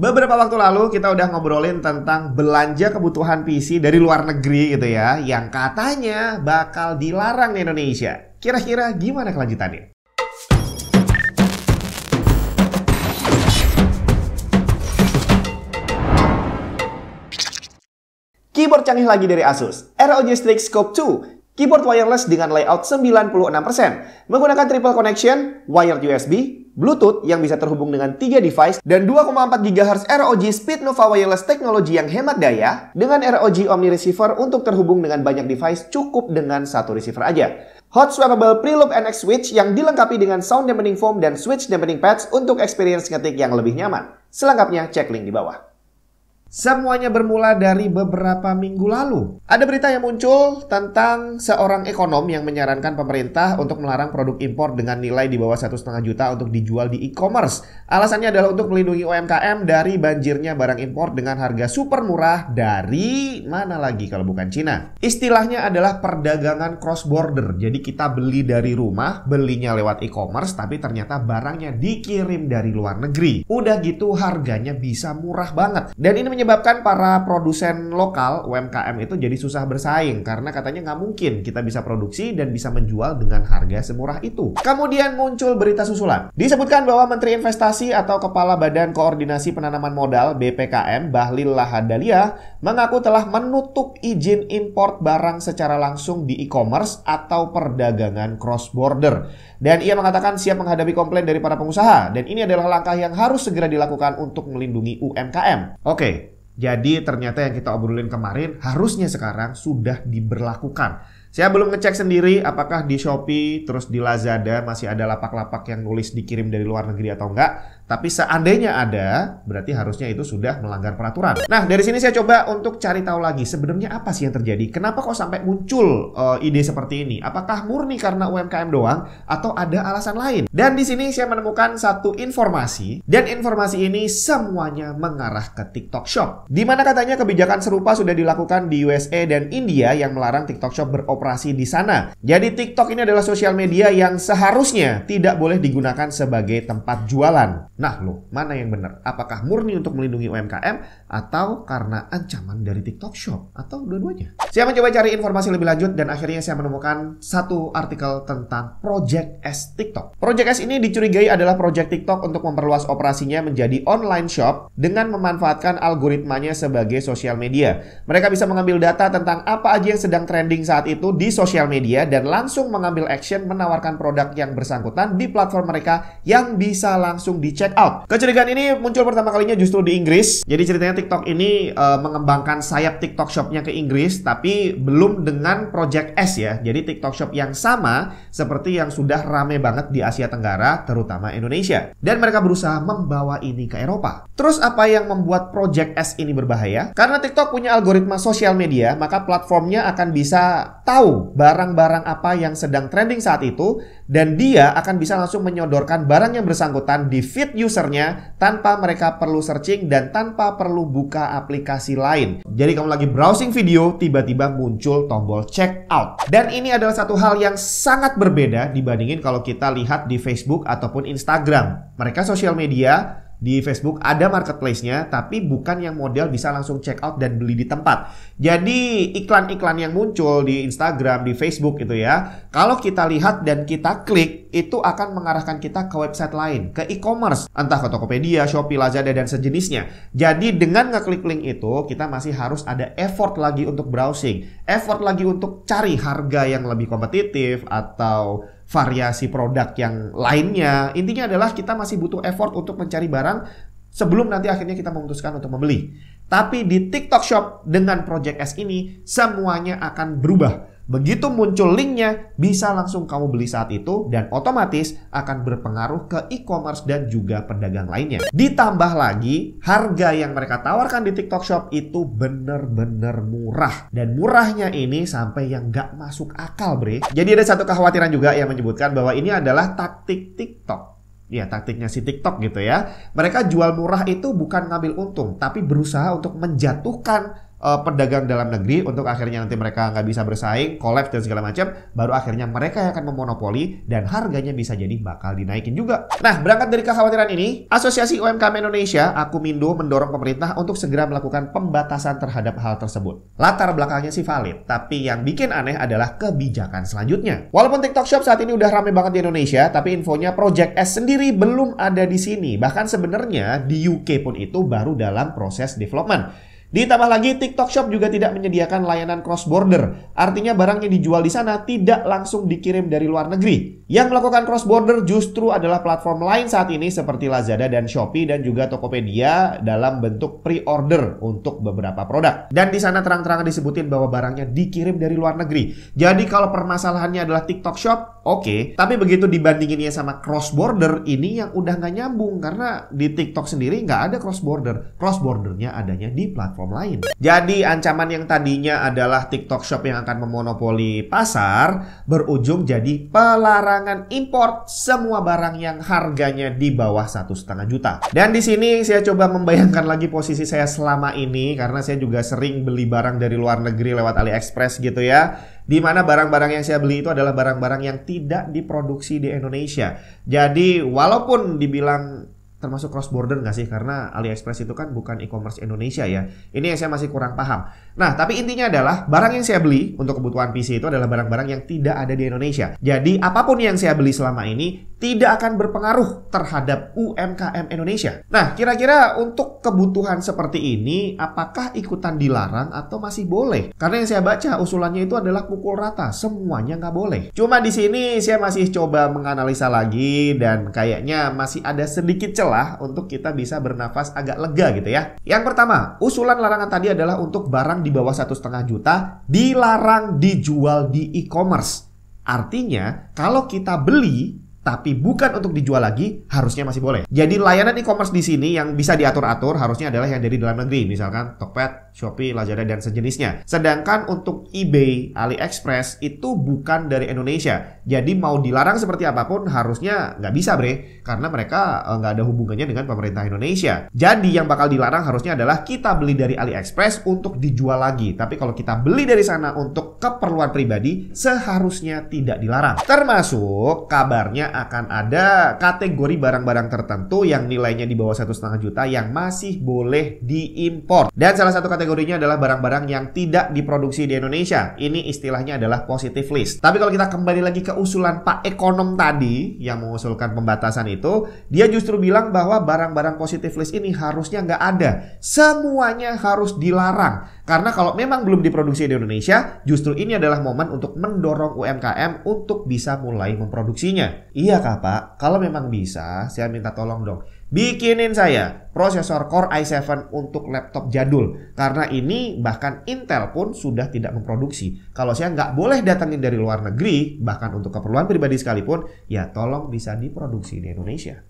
Beberapa waktu lalu kita udah ngobrolin tentang belanja kebutuhan PC dari luar negeri gitu ya, yang katanya bakal dilarang di Indonesia. Kira-kira gimana kelanjutannya? Keyboard canggih lagi dari Asus, ROG Strix Scope 2, keyboard wireless dengan layout 96%, menggunakan triple connection, wired USB, Bluetooth yang bisa terhubung dengan 3 device dan 2,4 GHz ROG Speed Nova wireless Technology yang hemat daya dengan ROG Omni receiver untuk terhubung dengan banyak device cukup dengan satu receiver aja. Hot swappable preloop NX switch yang dilengkapi dengan sound dampening foam dan switch dampening pads untuk experience ngetik yang lebih nyaman. Selengkapnya cek link di bawah. Semuanya bermula dari beberapa minggu lalu. Ada berita yang muncul tentang seorang ekonom yang menyarankan pemerintah untuk melarang produk impor dengan nilai di bawah satu setengah juta untuk dijual di e-commerce Alasannya adalah untuk melindungi UMKM dari banjirnya barang impor dengan harga super murah dari mana lagi kalau bukan Cina. Istilahnya adalah perdagangan cross border. Jadi kita beli dari rumah, belinya lewat e-commerce tapi ternyata barangnya dikirim dari luar negeri. Udah gitu harganya bisa murah banget. Dan ini menyebabkan para produsen lokal UMKM itu jadi susah bersaing karena katanya nggak mungkin kita bisa produksi dan bisa menjual dengan harga semurah itu. Kemudian muncul berita susulan. Disebutkan bahwa Menteri Investasi Koperasi atau Kepala Badan Koordinasi Penanaman Modal BPKM Bahlil Lahadalia mengaku telah menutup izin import barang secara langsung di e-commerce atau perdagangan cross border. Dan ia mengatakan siap menghadapi komplain dari para pengusaha dan ini adalah langkah yang harus segera dilakukan untuk melindungi UMKM. Oke, jadi ternyata yang kita obrolin kemarin harusnya sekarang sudah diberlakukan. Saya belum ngecek sendiri apakah di Shopee terus di Lazada masih ada lapak-lapak yang nulis dikirim dari luar negeri atau enggak. Tapi seandainya ada, berarti harusnya itu sudah melanggar peraturan. Nah, dari sini saya coba untuk cari tahu lagi sebenarnya apa sih yang terjadi? Kenapa kok sampai muncul uh, ide seperti ini? Apakah murni karena UMKM doang atau ada alasan lain? Dan di sini saya menemukan satu informasi dan informasi ini semuanya mengarah ke TikTok Shop. Di mana katanya kebijakan serupa sudah dilakukan di USA dan India yang melarang TikTok Shop beroperasi di sana. Jadi TikTok ini adalah sosial media yang seharusnya tidak boleh digunakan sebagai tempat jualan. Nah loh, mana yang benar? Apakah murni untuk melindungi UMKM atau karena ancaman dari TikTok Shop atau dua-duanya? Saya mencoba cari informasi lebih lanjut dan akhirnya saya menemukan satu artikel tentang Project S TikTok. Project S ini dicurigai adalah project TikTok untuk memperluas operasinya menjadi online shop dengan memanfaatkan algoritmanya sebagai sosial media. Mereka bisa mengambil data tentang apa aja yang sedang trending saat itu di sosial media dan langsung mengambil action menawarkan produk yang bersangkutan di platform mereka yang bisa langsung dicek Inside Out. Kecurigaan ini muncul pertama kalinya justru di Inggris. Jadi ceritanya TikTok ini uh, mengembangkan sayap TikTok Shop-nya ke Inggris, tapi belum dengan Project S ya. Jadi TikTok Shop yang sama seperti yang sudah rame banget di Asia Tenggara, terutama Indonesia. Dan mereka berusaha membawa ini ke Eropa. Terus apa yang membuat Project S ini berbahaya? Karena TikTok punya algoritma sosial media, maka platformnya akan bisa tahu barang-barang apa yang sedang trending saat itu, dan dia akan bisa langsung menyodorkan barang yang bersangkutan di feed usernya tanpa mereka perlu searching dan tanpa perlu buka aplikasi lain. Jadi kamu lagi browsing video, tiba-tiba muncul tombol check out. Dan ini adalah satu hal yang sangat berbeda dibandingin kalau kita lihat di Facebook ataupun Instagram. Mereka sosial media, di Facebook ada marketplace-nya tapi bukan yang model bisa langsung check out dan beli di tempat. Jadi iklan-iklan yang muncul di Instagram, di Facebook itu ya. Kalau kita lihat dan kita klik itu akan mengarahkan kita ke website lain, ke e-commerce, entah ke Tokopedia, Shopee, Lazada dan sejenisnya. Jadi dengan ngeklik link itu kita masih harus ada effort lagi untuk browsing effort lagi untuk cari harga yang lebih kompetitif atau variasi produk yang lainnya. Intinya adalah kita masih butuh effort untuk mencari barang sebelum nanti akhirnya kita memutuskan untuk membeli. Tapi di TikTok Shop dengan Project S ini semuanya akan berubah Begitu muncul linknya, bisa langsung kamu beli saat itu dan otomatis akan berpengaruh ke e-commerce dan juga pedagang lainnya. Ditambah lagi, harga yang mereka tawarkan di TikTok Shop itu bener-bener murah. Dan murahnya ini sampai yang nggak masuk akal, bre. Jadi ada satu kekhawatiran juga yang menyebutkan bahwa ini adalah taktik TikTok ya taktiknya si TikTok gitu ya. Mereka jual murah itu bukan ngambil untung, tapi berusaha untuk menjatuhkan uh, pedagang dalam negeri untuk akhirnya nanti mereka nggak bisa bersaing, collapse dan segala macam, baru akhirnya mereka yang akan memonopoli dan harganya bisa jadi bakal dinaikin juga. Nah, berangkat dari kekhawatiran ini, Asosiasi UMKM Indonesia, Akumindo mendorong pemerintah untuk segera melakukan pembatasan terhadap hal tersebut. Latar belakangnya sih valid, tapi yang bikin aneh adalah kebijakan selanjutnya. Walaupun TikTok Shop saat ini udah rame banget di Indonesia, tapi infonya Project S sendiri belum ada di sini. Bahkan sebenarnya di UK pun itu baru dalam proses development. Ditambah lagi TikTok Shop juga tidak menyediakan layanan cross border. Artinya barang yang dijual di sana tidak langsung dikirim dari luar negeri. Yang melakukan cross border justru adalah platform lain saat ini seperti Lazada dan Shopee dan juga Tokopedia dalam bentuk pre-order untuk beberapa produk. Dan di sana terang-terangan disebutin bahwa barangnya dikirim dari luar negeri. Jadi kalau permasalahannya adalah TikTok Shop, oke. Okay. Tapi begitu dibandinginnya sama cross border, ini yang udah nggak nyambung karena di TikTok sendiri nggak ada cross border. Cross bordernya adanya di platform platform lain. Jadi ancaman yang tadinya adalah TikTok Shop yang akan memonopoli pasar berujung jadi pelarangan import semua barang yang harganya di bawah satu setengah juta. Dan di sini saya coba membayangkan lagi posisi saya selama ini karena saya juga sering beli barang dari luar negeri lewat AliExpress gitu ya di mana barang-barang yang saya beli itu adalah barang-barang yang tidak diproduksi di Indonesia. Jadi walaupun dibilang termasuk cross border nggak sih? Karena AliExpress itu kan bukan e-commerce Indonesia ya. Ini yang saya masih kurang paham. Nah, tapi intinya adalah barang yang saya beli untuk kebutuhan PC itu adalah barang-barang yang tidak ada di Indonesia. Jadi apapun yang saya beli selama ini tidak akan berpengaruh terhadap UMKM Indonesia. Nah, kira-kira untuk kebutuhan seperti ini, apakah ikutan dilarang atau masih boleh? Karena yang saya baca usulannya itu adalah pukul rata, semuanya nggak boleh. Cuma di sini saya masih coba menganalisa lagi dan kayaknya masih ada sedikit celah untuk kita bisa bernafas agak lega gitu ya. Yang pertama, usulan larangan tadi adalah untuk barang di bawah satu setengah juta dilarang dijual di e-commerce. Artinya, kalau kita beli tapi bukan untuk dijual lagi, harusnya masih boleh. Jadi layanan e-commerce di sini yang bisa diatur-atur harusnya adalah yang dari dalam negeri, misalkan Tokped, Shopee, Lazada, dan sejenisnya. Sedangkan untuk eBay, AliExpress itu bukan dari Indonesia. Jadi mau dilarang seperti apapun harusnya nggak bisa bre, karena mereka eh, nggak ada hubungannya dengan pemerintah Indonesia. Jadi yang bakal dilarang harusnya adalah kita beli dari AliExpress untuk dijual lagi. Tapi kalau kita beli dari sana untuk keperluan pribadi seharusnya tidak dilarang. Termasuk kabarnya akan ada kategori barang-barang tertentu yang nilainya di bawah satu setengah juta yang masih boleh diimpor. Dan salah satu kategorinya adalah barang-barang yang tidak diproduksi di Indonesia. Ini istilahnya adalah positive list. Tapi kalau kita kembali lagi ke usulan Pak Ekonom tadi yang mengusulkan pembatasan itu, dia justru bilang bahwa barang-barang positive list ini harusnya nggak ada. Semuanya harus dilarang. Karena kalau memang belum diproduksi di Indonesia, justru justru ini adalah momen untuk mendorong UMKM untuk bisa mulai memproduksinya. Iya kak pak, kalau memang bisa saya minta tolong dong. Bikinin saya prosesor Core i7 untuk laptop jadul karena ini bahkan Intel pun sudah tidak memproduksi. Kalau saya nggak boleh datangin dari luar negeri bahkan untuk keperluan pribadi sekalipun, ya tolong bisa diproduksi di Indonesia.